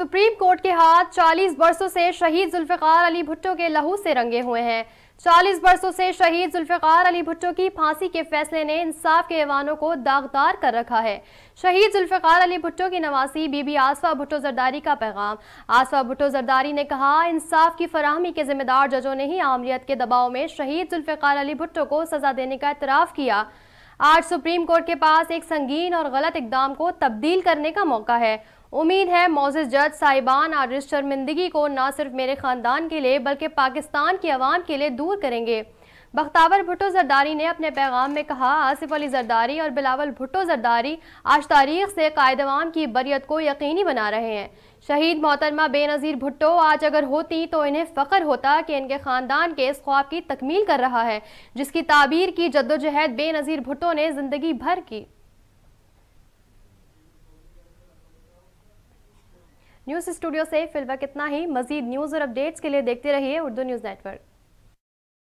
supreme court के हाथ 40 बरसों से शहीद जुल्फ़िकार अली भुट्टो के लहू से रंगे हुए हैं 40 बरसों से शहीद जुल्फ़िकार अली भुट्टो की फांसी के फैसले ने इंसाफ के ऐवानों को दागदार कर रखा है शहीद जुल्फ़िकार अली भुट्टो की नवासी बीबी आसफा भुट्टो जरदारी का पैगाम आसफा भुट्टो जरदारी ने कहा इंसाफ की फरहमी के जिम्मेदार जजों ने ही आमलीत के दबाव में शहीद जुल्फ़िकार अली भुट्टो को सजा देने का इतराफ़ किया आज सुप्रीम कोर्ट के पास एक संगीन और गलत इकदाम को तब्दील करने का मौका है उम्मीद है मोजिज जज साहिबान और शर्मिंदगी को न सिर्फ मेरे ख़ानदान के लिए बल्कि पाकिस्तान की आवाम के लिए दूर करेंगे बख्तावर भुटो जरदारी ने अपने पैगाम में कहा आसिफ अली जरदारी और बिलावल भुट्टो जरदारी आज तारीख से कायदवाम की बरियत को यकीनी बना रहे हैं शहीद मोहतरमा बेनज़ीर भुट्टो आज अगर होती तो इन्हें फ़ख्र होता कि इनके ख़ानदान के इस ख्वाब की तकमील कर रहा है जिसकी ताबीर की जद्दोजहद बेनज़ीर भुट्टो ने ज़िंदगी भर की न्यूज़ स्टूडियो से फिलवक इतना ही मजीद न्यूज़ और अपडेट्स के लिए देखते रहिए उर्दू न्यूज़ नेटवर्क